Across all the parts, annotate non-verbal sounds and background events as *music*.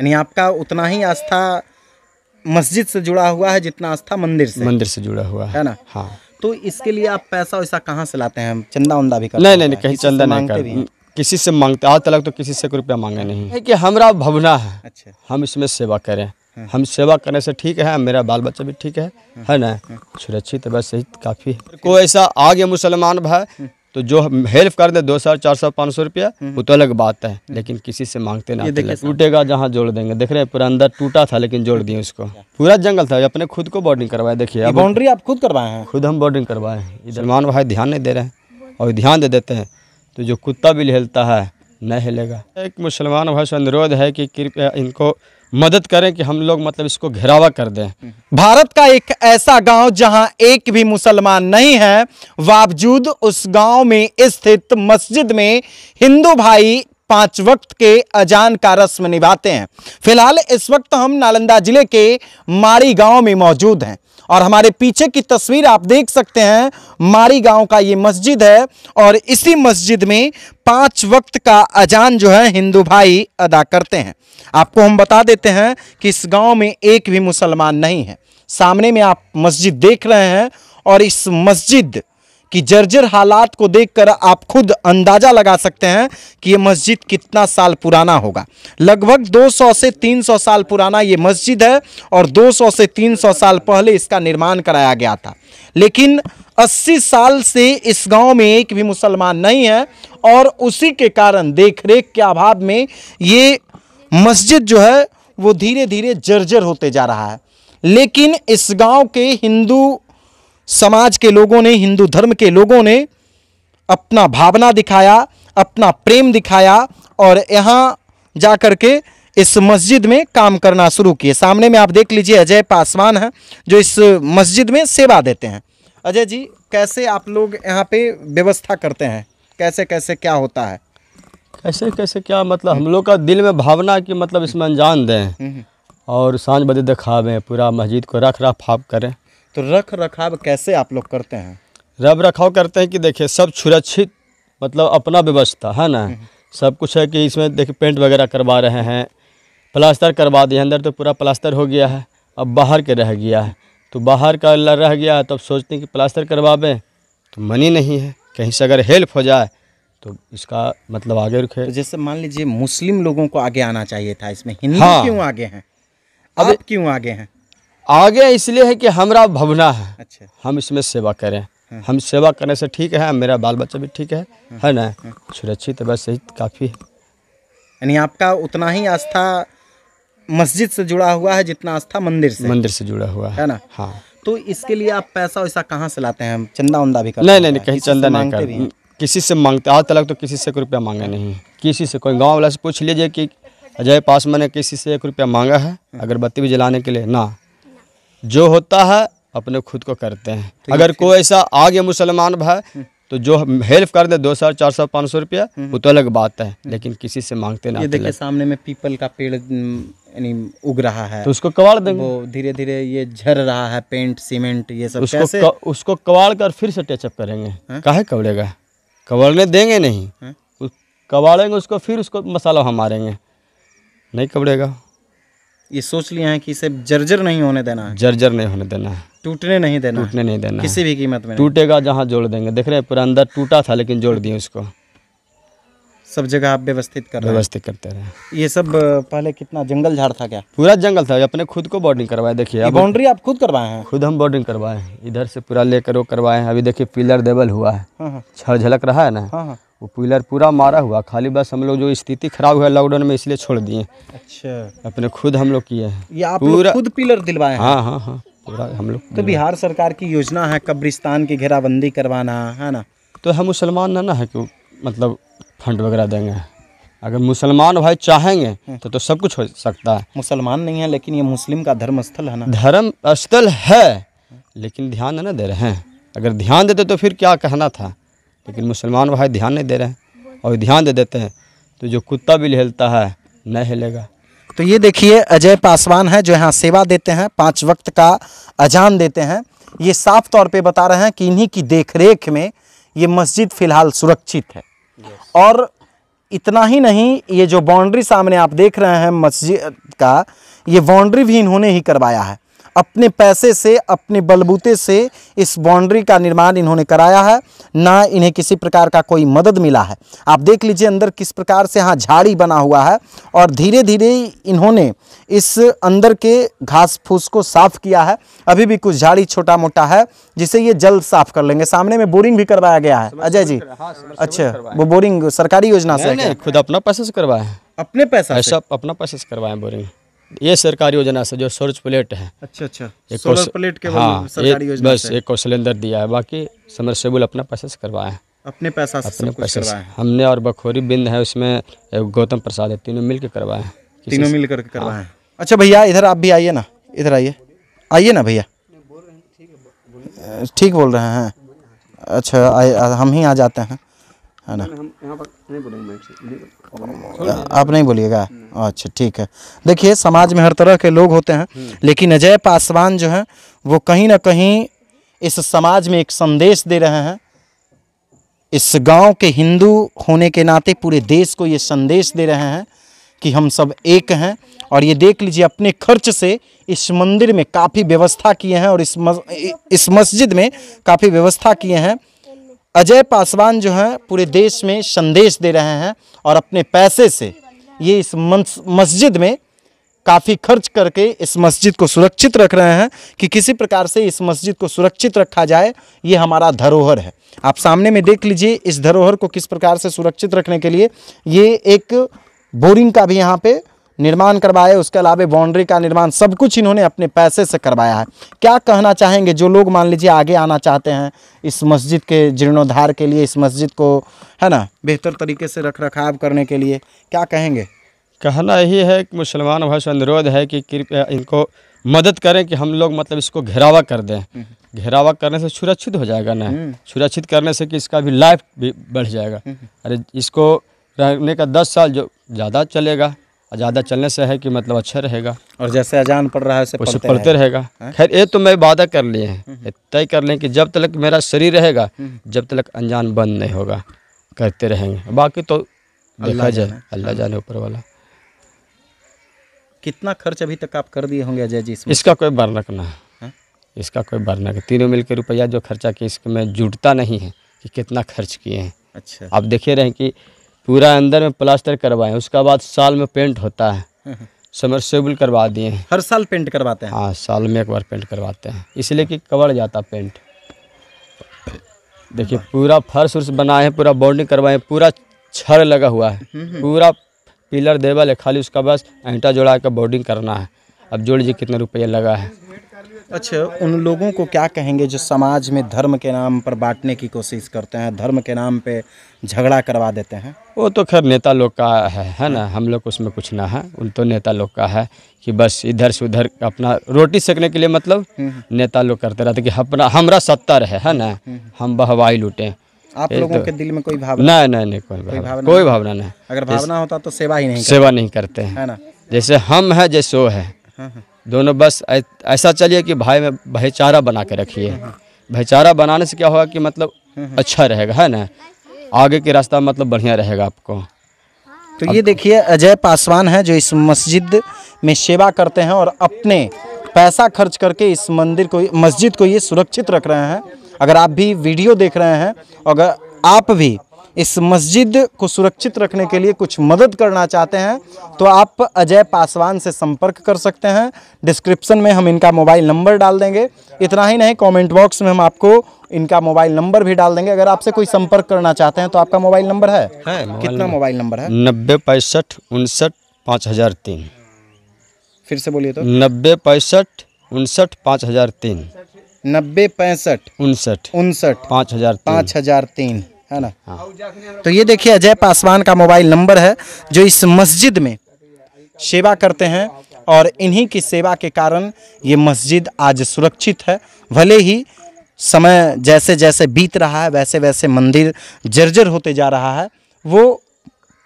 यानी आपका उतना ही आस्था मस्जिद से जुड़ा हुआ है जितना आस्था मंदिर से मंदिर से जुड़ा हुआ है है ना हाँ तो इसके लिए आप पैसा वैसा कहाँ से लाते हैं चंदा उंदा भी कर नहीं नहीं कहीं चंदा नहीं कर किसी से मांगते आज तक तो किसी से कोई रुपया मांगे नहीं अच्छा। है कि हमारा भवना है अच्छा हम इसमें सेवा करें हाँ। हम सेवा करने से ठीक है मेरा बाल बच्चा भी ठीक है हाँ। है ना हाँ। सुरक्षित बस यही काफ़ी है कोई ऐसा आगे मुसलमान भाई तो जो हेल्प कर दे दो सौ चार सौ पाँच सौ रुपया हम्म। वो तो अलग बात है हम्म। लेकिन किसी से मांगते ना टूटेगा जहाँ जोड़ देंगे देख रहे हैं पूरा अंदर टूटा था लेकिन जोड़ दिए उसको पूरा जंगल था अपने खुद को बॉर्डिंग करवाए देखिए बाउंड्री आप खुद करवाए हैं खुद हम बॉर्डिंग करवाए हैं सलमान भाई ध्यान नहीं दे रहे हैं और ध्यान दे देते हैं तो जो कुत्ता भी हेलता है नहीं हिलेगा एक मुसलमान भाई से अनुरोध है कि कृपया इनको मदद करें कि हम लोग मतलब इसको घेरावा कर दें भारत का एक ऐसा गांव जहां एक भी मुसलमान नहीं है बावजूद उस गांव में स्थित मस्जिद में हिंदू भाई पांच वक्त के अजान का रस्म निभाते हैं फिलहाल इस वक्त हम नालंदा जिले के मारी गांव में मौजूद हैं और हमारे पीछे की तस्वीर आप देख सकते हैं मारी गांव का ये मस्जिद है और इसी मस्जिद में पांच वक्त का अजान जो है हिंदू भाई अदा करते हैं आपको हम बता देते हैं कि इस गांव में एक भी मुसलमान नहीं है सामने में आप मस्जिद देख रहे हैं और इस मस्जिद कि जर्जर हालात को देखकर आप खुद अंदाज़ा लगा सकते हैं कि ये मस्जिद कितना साल पुराना होगा लगभग 200 से 300 साल पुराना ये मस्जिद है और 200 से 300 साल पहले इसका निर्माण कराया गया था लेकिन 80 साल से इस गांव में एक भी मुसलमान नहीं है और उसी के कारण देखरेख के अभाव में ये मस्जिद जो है वो धीरे धीरे जर्जर होते जा रहा है लेकिन इस गांव के हिंदू समाज के लोगों ने हिंदू धर्म के लोगों ने अपना भावना दिखाया अपना प्रेम दिखाया और यहाँ जा कर के इस मस्जिद में काम करना शुरू किए सामने में आप देख लीजिए अजय पासवान हैं जो इस मस्जिद में सेवा देते हैं अजय जी कैसे आप लोग यहाँ पे व्यवस्था करते हैं कैसे कैसे क्या होता है कैसे कैसे क्या मतलब हम लोग का दिल में भावना की मतलब इसमें अनजान दें हम्म, हम्म। और सांझ बदे दिखावें पूरा मस्जिद को रख रख करें तो रख रखाव कैसे आप लोग करते हैं रब रखाव करते हैं कि देखिए सब सुरक्षित मतलब अपना व्यवस्था है ना हम्म। सब कुछ है कि इसमें देखिए पेंट वगैरह करवा रहे हैं प्लास्टर करवा दिए अंदर तो पूरा प्लास्टर हो गया है अब बाहर के रह गया है तो बाहर का रह गया है तो अब सोचते हैं कि प्लास्टर करवावें तो मनी नहीं है कहीं से अगर हेल्प हो जाए तो इसका मतलब आगे रखे तो जैसे मान लीजिए मुस्लिम लोगों को आगे आना चाहिए था इसमें हिंदू हाँ, क्यों आगे हैं अब क्यों आगे हैं आगे इसलिए है कि हमारा भवना है अच्छा हम इसमें सेवा करें हाँ। हम सेवा करने से ठीक है मेरा बाल बच्चा भी ठीक है हाँ। है ना हाँ। सुरक्षित बस यही काफ़ी है यानी आपका उतना ही आस्था मस्जिद से जुड़ा हुआ है जितना आस्था मंदिर से मंदिर से जुड़ा हुआ है ना हाँ तो इसके लिए आप पैसा वैसा कहाँ से लाते हैं चंदा उंदा भी करते नहीं नहीं कहीं चंदा नहीं करते किसी से मांगते आज तक तो किसी से रुपया मांगा नहीं किसी से कोई गाँव वाला से पूछ लीजिए कि अजय पास मैंने किसी से एक रुपया मांगा है अगरबत्ती भी जलाने के लिए ना जो होता है अपने खुद को करते हैं तो अगर कोई ऐसा आ गया मुसलमान भाई तो जो हेल्प कर दे दो सौ चार सौ पाँच सौ रुपया हम्म। वो तो अलग बात है हम्म। लेकिन किसी से मांगते ना ये तो देखिए सामने में पीपल का पेड़ यानी उग रहा है तो उसको कवाड़ देंगे वो धीरे धीरे ये झर रहा है पेंट सीमेंट ये सब उसको कैसे? क, उसको कवाड़ कर फिर से टचअप करेंगे हाँ? काहे कवड़ेगा कवड़ने देंगे नहीं हाँ? कवाड़ेंगे उसको फिर उसको मसाला हम मारेंगे नहीं कवड़ेगा ये सोच लिया है कि इसे जर्जर नहीं होने देना है जर्जर नहीं होने देना है टूटने नहीं देना टूटने नहीं देना किसी भी कीमत में टूटेगा जहाँ जोड़ देंगे देख रहे पूरा अंदर टूटा था लेकिन जोड़ दिए उसको सब जगह आप व्यवस्थित कर व्यवस्थित करते रहे ये सब पहले कितना जंगल झाड़ था क्या पूरा जंगल था अपने खुद को बॉर्डिंग करवाए देखिए बाउंड्री आप खुद करवाए हैं खुद हम बॉर्डिंग करवाए हैं इधर से पूरा लेकर वो करवाए हैं अभी देखिए पिलर देबल हुआ है हाँ, हाँ। छह झलक रहा है ना हाँ, वो पिलर पूरा मारा हुआ खाली बस हम लोग जो स्थिति खराब हुआ लॉकडाउन में इसलिए छोड़ दिए अच्छा अपने खुद हम लोग किए हैं पूरा खुद पिलर दिलवाए हाँ हाँ हाँ पूरा हम लोग तो बिहार सरकार की योजना है कब्रिस्तान की घेराबंदी करवाना है ना तो हम मुसलमान ना ना है कि मतलब फंड वगैरह देंगे अगर मुसलमान भाई चाहेंगे हाँ। तो तो सब कुछ हो सकता है मुसलमान नहीं है लेकिन ये मुस्लिम का धर्म स्थल है ना धर्म स्थल है लेकिन ध्यान ना दे रहे हैं अगर ध्यान देते तो फिर क्या कहना था लेकिन मुसलमान भाई ध्यान नहीं दे रहे हैं और ध्यान दे देते हैं तो जो कुत्ता भी हिलता है नहीं हिलेगा तो ये देखिए अजय पासवान है जो यहाँ सेवा देते हैं पाँच वक्त का अजान देते हैं ये साफ तौर पे बता रहे हैं कि इन्हीं की देखरेख में ये मस्जिद फ़िलहाल सुरक्षित है और इतना ही नहीं ये जो बाउंड्री सामने आप देख रहे हैं मस्जिद का ये बाउंड्री भी इन्होंने ही करवाया है अपने पैसे से अपने बलबूते से इस बाउंड्री का निर्माण इन्होंने कराया है ना इन्हें किसी प्रकार का कोई मदद मिला है आप देख लीजिए अंदर किस प्रकार से यहाँ झाड़ी बना हुआ है और धीरे धीरे इन्होंने इस अंदर के घास फूस को साफ़ किया है अभी भी कुछ झाड़ी छोटा मोटा है जिसे ये जल्द साफ़ कर लेंगे सामने में बोरिंग भी करवाया गया है अजय जी हाँ, अच्छा वो बोरिंग सरकारी योजना से खुद अपना पैसे से करवाया है अपने पैसा अपना पैसे से करवाए बोरिंग ये सरकारी योजना से जो सोर्ज प्लेट है अच्छा अच्छा प्लेट के हाँ सरकारी योजना बस एक को सिलेंडर दिया है बाकी समरसेबुल अपना पैसे से करवाए हैं अपने पैसा से अपने पैसे से हमने और बखोरी बिंद है उसमें गौतम प्रसाद है तीनों मिल के करवाए हैं तीनों मिल करके करवाए हैं हाँ। अच्छा भैया इधर आप भी आइए ना इधर आइए आइए ना भैया ठीक बोल रहे हैं अच्छा हम ही आ जाते हैं है ना आप नहीं बोलिएगा अच्छा ठीक है देखिए समाज में हर तरह के लोग होते हैं हम्म। लेकिन अजय पासवान जो है वो कहीं ना कहीं इस समाज में एक संदेश दे रहे हैं इस गांव के हिंदू होने के नाते पूरे देश को ये संदेश दे रहे हैं कि हम सब एक हैं और ये देख लीजिए अपने खर्च से इस मंदिर में काफ़ी व्यवस्था किए हैं और इस मस, इस मस्जिद में काफ़ी व्यवस्था किए हैं अजय पासवान जो हैं पूरे देश में संदेश दे रहे हैं और अपने पैसे से ये इस मस्जिद में काफ़ी खर्च करके इस मस्जिद को सुरक्षित रख रहे हैं कि किसी प्रकार से इस मस्जिद को सुरक्षित रखा जाए ये हमारा धरोहर है आप सामने में देख लीजिए इस धरोहर को किस प्रकार से सुरक्षित रखने के लिए ये एक बोरिंग का भी यहाँ पे निर्माण करवाए उसके अलावा बाउंड्री का निर्माण सब कुछ इन्होंने अपने पैसे से करवाया है क्या कहना चाहेंगे जो लोग मान लीजिए आगे आना चाहते हैं इस मस्जिद के जीर्णोद्धार के लिए इस मस्जिद को है ना बेहतर तरीके से रख रखाव करने के लिए क्या कहेंगे कहना यही है कि मुसलमान भाई से अनुरोध है कि कृपया इनको मदद करें कि हम लोग मतलब इसको घेरावा कर दें हम्म। घेरावा करने से सुरक्षित हो जाएगा ना हम्म। सुरक्षित करने से कि इसका भी लाइफ भी बढ़ जाएगा हम्म। अरे इसको रहने का दस साल जो ज़्यादा चलेगा ज़्यादा चलने से है कि मतलब अच्छा रहेगा और जैसे अजान पड़ रहा है उसे पढ़ते, रहेगा हाँ? खैर ये तो मैं वादा कर लिए हैं हम्म। तय कर लें कि जब तक मेरा शरीर रहेगा हम्म। जब तक अनजान बंद नहीं होगा करते रहेंगे बाकी तो देखा जाए अल्लाह हाँ। जाने ऊपर वाला कितना खर्च अभी तक आप कर दिए होंगे अजय जी इसका कोई बर्नक ना हाँ? इसका कोई बर्नक तीनों मिलकर रुपया जो खर्चा किया इसमें जुटता नहीं है कि कितना खर्च किए हैं अच्छा आप देखे रहें कि पूरा अंदर में प्लास्टर करवाए उसका बाद साल में पेंट होता है समरसेबल *laughs* करवा दिए हैं हर साल पेंट करवाते हैं हाँ साल में एक बार पेंट करवाते हैं इसलिए कि कवर जाता पेंट देखिए पूरा फर्श उर्श बनाए हैं पूरा बॉन्डिंग करवाए हैं पूरा छर लगा हुआ है हम्म, हम्म। पूरा पिलर देवल है खाली उसका बस एंटा जोड़ा कर बोर्डिंग करना है अब जोड़ लीजिए कितना रुपया लगा है अच्छा उन लोगों को क्या कहेंगे जो समाज में धर्म के नाम पर बांटने की कोशिश करते हैं धर्म के नाम पे झगड़ा करवा देते हैं वो तो खैर नेता लोग का है है ना हम लोग उसमें कुछ ना है उन तो नेता लोग का है कि बस इधर से उधर अपना रोटी सेकने के लिए मतलब हम्म, हम्म। नेता लोग करते रहते कि अपना हमारा सत्ता रहे है ना हम्म, हम बहवाई लुटे आप लोगों तो, के दिल में कोई भावना नहीं नहीं कोई भावना कोई भावना नहीं अगर भावना होता तो सेवा ही नहीं सेवा नहीं करते हैं है ना जैसे हम है जैसे वो है हाँ, हाँ। दोनों बस ऐसा चलिए कि भाई में भाईचारा बना के रखिए हाँ, भाईचारा बनाने से क्या होगा कि मतलब अच्छा रहेगा है ना आगे के रास्ता मतलब बढ़िया रहेगा आपको तो ये देखिए अजय पासवान है जो इस मस्जिद में सेवा करते हैं और अपने पैसा खर्च करके इस मंदिर को मस्जिद को ये सुरक्षित रख रहे हैं अगर आप भी वीडियो देख रहे हैं अगर आप भी इस मस्जिद को सुरक्षित रखने के लिए कुछ मदद करना चाहते हैं तो आप अजय पासवान से संपर्क कर सकते हैं डिस्क्रिप्शन में हम इनका मोबाइल नंबर डाल देंगे इतना ही नहीं कमेंट बॉक्स में हम आपको इनका मोबाइल नंबर भी डाल देंगे अगर आपसे कोई संपर्क करना चाहते हैं तो आपका मोबाइल नंबर है, है कितना मोबाइल नंबर है नब्बे पैंसठ उनसठ पाँच हज़ार तीन फिर से बोलिए तो नब्बे पैंसठ उनसठ पाँच हज़ार तीन नब्बे पैंसठ उनसठ उनसठ पाँच हज़ार पाँच हज़ार तीन है ना हाँ। तो ये देखिए अजय पासवान का मोबाइल नंबर है जो इस मस्जिद में सेवा करते हैं और इन्हीं की सेवा के कारण ये मस्जिद आज सुरक्षित है भले ही समय जैसे जैसे बीत रहा है वैसे वैसे मंदिर जर्जर होते जा रहा है वो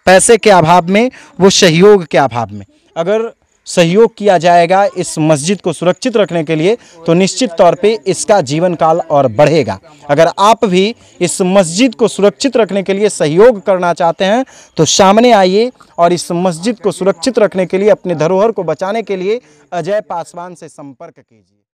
पैसे के अभाव में वो सहयोग के अभाव में अगर सहयोग किया जाएगा इस मस्जिद को सुरक्षित रखने के लिए तो निश्चित तौर पे इसका जीवन काल और बढ़ेगा अगर आप भी इस मस्जिद को सुरक्षित रखने के लिए सहयोग करना चाहते हैं तो सामने आइए और इस मस्जिद को सुरक्षित रखने के लिए अपने धरोहर को बचाने के लिए अजय पासवान से संपर्क कीजिए